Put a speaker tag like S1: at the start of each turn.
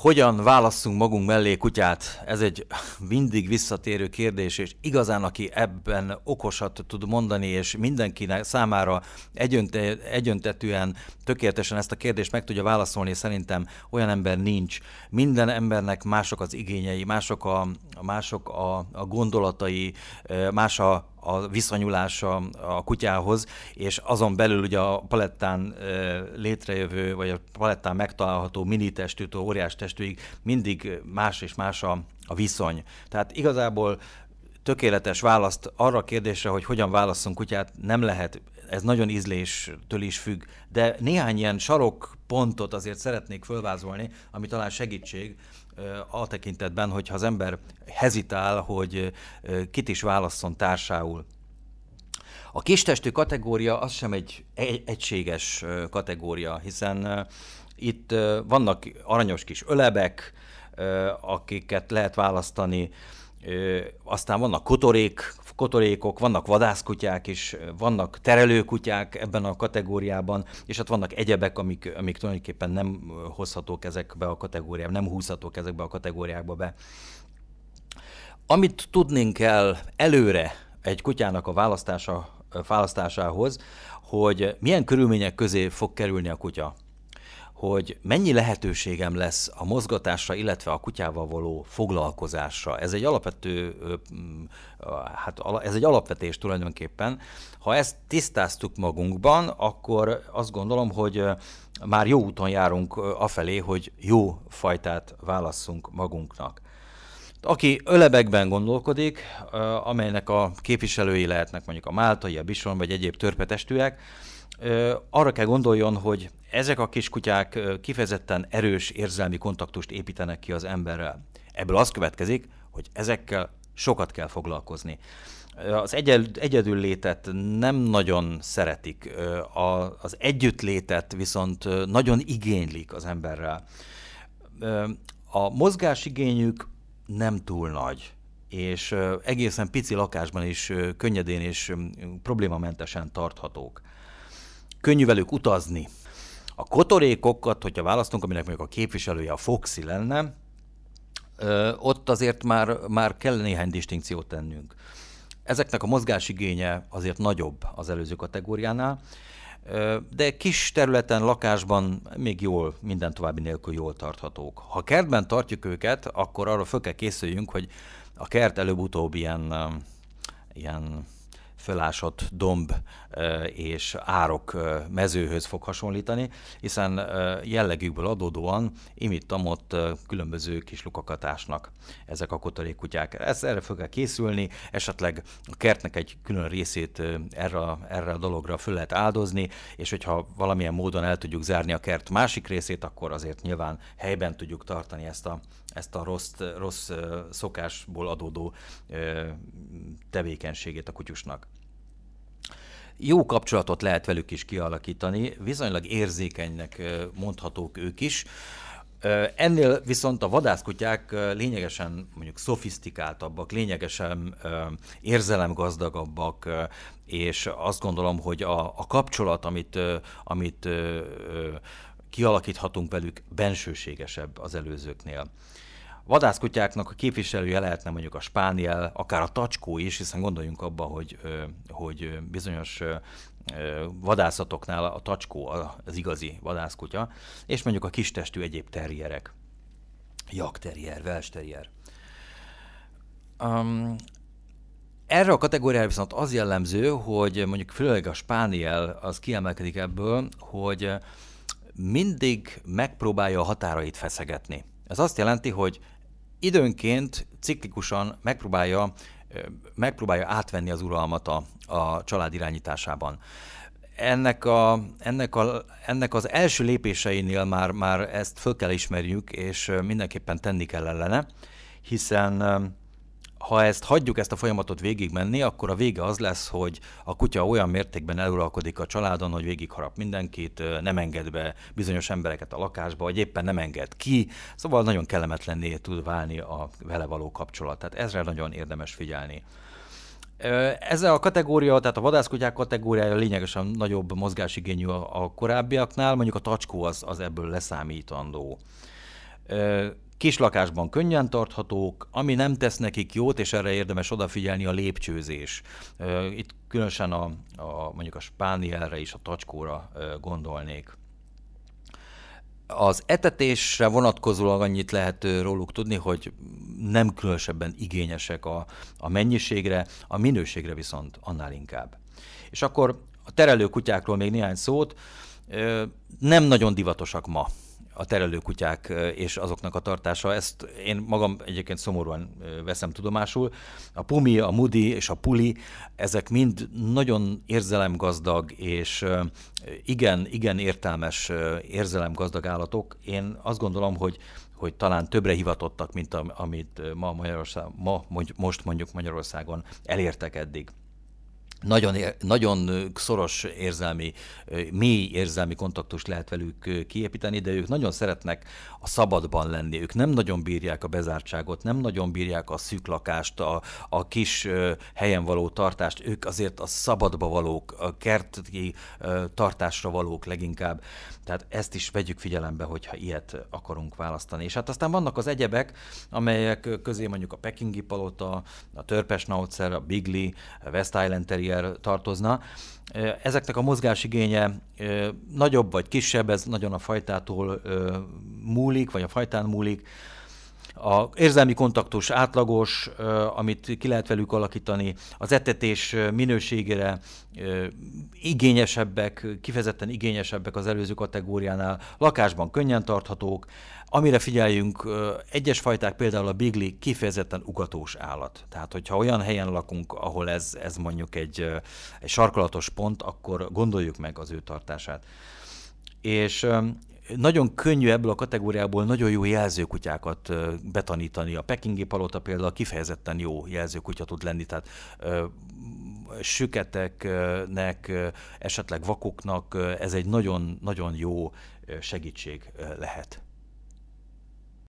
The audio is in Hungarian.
S1: Hogyan válasszunk magunk mellé kutyát? Ez egy mindig visszatérő kérdés, és igazán aki ebben okosat tud mondani, és mindenkinek számára egyönte, egyöntetően, tökéletesen ezt a kérdést meg tudja válaszolni, szerintem olyan ember nincs. Minden embernek mások az igényei, mások a, mások a, a gondolatai, eh, más a, a viszonyulása a kutyához, és azon belül ugye a palettán létrejövő, vagy a palettán megtalálható mini testűtől óriás testűig mindig más és más a, a viszony. Tehát igazából tökéletes választ arra a kérdésre, hogy hogyan válasszunk kutyát, nem lehet ez nagyon ízléstől is függ, de néhány ilyen sarokpontot azért szeretnék fölvázolni, ami talán segítség a tekintetben, hogyha az ember hezitál, hogy kit is válasszon társául. A kistestű kategória az sem egy egységes kategória, hiszen itt vannak aranyos kis ölebek, akiket lehet választani, aztán vannak kotorék, kotorékok, vannak vadászkutyák is, vannak terelőkutyák ebben a kategóriában, és hát vannak egyebek, amik, amik tulajdonképpen nem hozhatók ezekbe a kategóriába, nem húzhatók ezekbe a kategóriákba be. Amit tudnénk kell előre egy kutyának a választása, választásához, hogy milyen körülmények közé fog kerülni a kutya hogy mennyi lehetőségem lesz a mozgatásra, illetve a kutyával való foglalkozásra. Ez egy alapvető, hát ez egy alapvetés tulajdonképpen. Ha ezt tisztáztuk magunkban, akkor azt gondolom, hogy már jó úton járunk afelé, hogy jó fajtát válasszunk magunknak. Aki ölebekben gondolkodik, amelynek a képviselői lehetnek mondjuk a máltai, a bison vagy egyéb törpetestűek, arra kell gondoljon, hogy ezek a kiskutyák kifejezetten erős érzelmi kontaktust építenek ki az emberrel. Ebből az következik, hogy ezekkel sokat kell foglalkozni. Az egyed, létet nem nagyon szeretik, a, az együttlétet viszont nagyon igénylik az emberrel. A mozgásigényük nem túl nagy, és egészen pici lakásban is könnyedén és problémamentesen tarthatók könnyű velük utazni. A kotorékokat, hogyha választunk, aminek mondjuk a képviselője a Foxy lenne, ott azért már, már kell néhány distinkciót tennünk. Ezeknek a mozgásigénye azért nagyobb az előző kategóriánál, de kis területen, lakásban még jól, minden további nélkül jól tarthatók. Ha kertben tartjuk őket, akkor arra föl kell készüljünk, hogy a kert előbb-utóbb ilyen, ilyen fölásott domb és árok mezőhöz fog hasonlítani, hiszen jellegükből adódóan imittam ott különböző kis lukakatásnak ezek a kotorékutyák. Ez erre fog kell készülni, esetleg a kertnek egy külön részét erre, erre a dologra föl lehet áldozni, és hogyha valamilyen módon el tudjuk zárni a kert másik részét, akkor azért nyilván helyben tudjuk tartani ezt a ezt a rossz, rossz szokásból adódó tevékenységét a kutyusnak. Jó kapcsolatot lehet velük is kialakítani, viszonylag érzékenynek mondhatók ők is. Ennél viszont a vadászkutyák lényegesen mondjuk szofisztikáltabbak, lényegesen érzelemgazdagabbak, és azt gondolom, hogy a, a kapcsolat, amit, amit kialakíthatunk velük bensőségesebb az előzőknél. Vadászkutyáknak a képviselője lehetne mondjuk a spániel, akár a tacskó is, hiszen gondoljunk abba, hogy, hogy bizonyos vadászatoknál a tacskó az igazi vadászkutya, és mondjuk a kistestű egyéb terrierek. Jakterrier, velsterrier. Um, erre a kategóriára viszont az jellemző, hogy mondjuk főleg a spániel az kiemelkedik ebből, hogy mindig megpróbálja a határait feszegetni. Ez azt jelenti, hogy időnként ciklikusan megpróbálja, megpróbálja átvenni az uralmat a, a család irányításában. Ennek, a, ennek, a, ennek az első lépéseinél már, már ezt föl kell ismerjük, és mindenképpen tenni kell ellene, hiszen ha ezt hagyjuk ezt a folyamatot végigmenni, akkor a vége az lesz, hogy a kutya olyan mértékben eluralkodik a családon, hogy végigharap mindenkit, nem enged be bizonyos embereket a lakásba, vagy éppen nem enged ki. Szóval nagyon kellemetlenné tud válni a vele való kapcsolat. Tehát ezre nagyon érdemes figyelni. Ez a kategória, tehát a vadászkutyák kategóriája lényegesen nagyobb mozgásigényű a, a korábbiaknál, mondjuk a tacskó az, az ebből leszámítandó kislakásban könnyen tarthatók, ami nem tesz nekik jót, és erre érdemes odafigyelni a lépcsőzés. Itt különösen a, a mondjuk a spánielre és a tacskóra gondolnék. Az etetésre vonatkozólag annyit lehet róluk tudni, hogy nem különösebben igényesek a, a mennyiségre, a minőségre viszont annál inkább. És akkor a terelő kutyákról még néhány szót. Nem nagyon divatosak ma a terelőkutyák és azoknak a tartása, ezt én magam egyébként szomorúan veszem tudomásul. A Pumi, a Mudi és a Puli, ezek mind nagyon érzelemgazdag és igen, igen értelmes érzelemgazdag állatok. Én azt gondolom, hogy hogy talán többre hivatottak, mint amit ma, Magyarország, ma most mondjuk Magyarországon elértek eddig nagyon, nagyon szoros érzelmi, mély érzelmi kontaktust lehet velük kiépíteni, de ők nagyon szeretnek a szabadban lenni. Ők nem nagyon bírják a bezártságot, nem nagyon bírják a szűk lakást, a, a kis helyen való tartást. Ők azért a szabadba valók, a kerti tartásra valók leginkább. Tehát ezt is vegyük figyelembe, hogyha ilyet akarunk választani. És hát aztán vannak az egyebek, amelyek közé mondjuk a Pekingi Palota, a Törpes Nautzer, a Bigli, a West Island Terrier, kategóriára tartozna. Ezeknek a mozgásigénye nagyobb vagy kisebb, ez nagyon a fajtától múlik, vagy a fajtán múlik a érzelmi kontaktus átlagos, amit ki lehet velük alakítani, az etetés minőségére igényesebbek, kifejezetten igényesebbek az előző kategóriánál, lakásban könnyen tarthatók. Amire figyeljünk, egyes fajták, például a bigli kifejezetten ugatós állat. Tehát, hogyha olyan helyen lakunk, ahol ez, ez mondjuk egy, egy sarkalatos pont, akkor gondoljuk meg az ő tartását. És nagyon könnyű ebből a kategóriából nagyon jó jelzőkutyákat betanítani. A pekingi palota például kifejezetten jó jelzőkutya tud lenni, tehát süketeknek, esetleg vakoknak ez egy nagyon-nagyon jó segítség lehet.